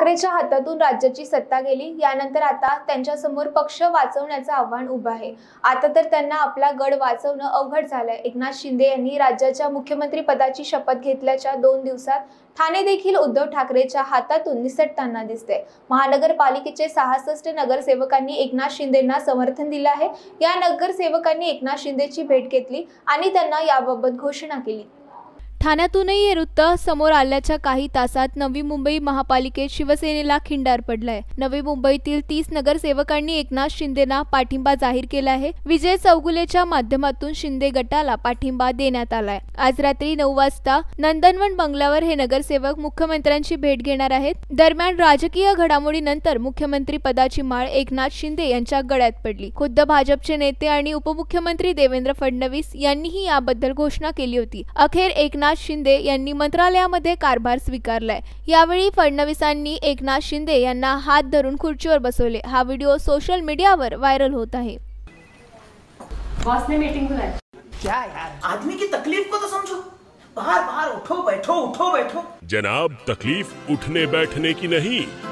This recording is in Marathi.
ठाकरेच्या हातातून राज्याची सत्ता गेली यानंतर आता त्यांच्यासमोर पक्ष वाचवण्याचं आव्हान उभं आहे आता तर त्यांना आपला गड वाचवणं अवघड झालंय एकनाथ शिंदे यांनी राज्याच्या मुख्यमंत्री पदाची शपथ घेतल्याच्या दोन दिवसात ठाणे देखील उद्धव ठाकरेच्या हातातून निसटताना दिसते महानगरपालिकेचे सहासष्ट नगरसेवकांनी एकनाथ शिंदेना समर्थन दिलं आहे या नगरसेवकांनी एकनाथ शिंदेची भेट घेतली आणि त्यांना याबाबत घोषणा केली ठाण्यातूनही हे वृत्त समोर आल्याच्या काही तासात नवी मुंबई महापालिकेत शिवसेनेला खिंडार पडलाय नवी मुंबईतील तीस नगरसेवकांनी एकनाथ शिंदेना पाठिंबा जाहीर केला आहे विजय चौगुलेच्या माध्यमातून शिंदे गटाला पाठिंबा देण्यात आलाय आज रात्री नऊ वाजता नंदनवन बंगल्यावर हे नगरसेवक मुख्यमंत्र्यांची भेट घेणार आहेत दरम्यान राजकीय घडामोडीनंतर मुख्यमंत्री पदाची माळ एकनाथ शिंदे यांच्या गळ्यात पडली खुद्द भाजपचे नेते आणि उपमुख्यमंत्री देवेंद्र फडणवीस यांनीही याबद्दल घोषणा केली होती अखेर एकनाथ एकनाथ शिंदे यांनी मंत्रालयामध्ये कारभार स्वीकारलाय यावेळी एकनाथ शिंदे यांना हात धरून खुर्चीवर हा व्हिडिओ सोशल मीडियावर व्हायरल होत आहे बॉस ने मीटिंग बुलाई क्या यार आदमी की तकलीफ को तो समझो बाहर बाहर उठो बैठो उठो बैठो जनाब तकलीफ उठने बैठने की नहीं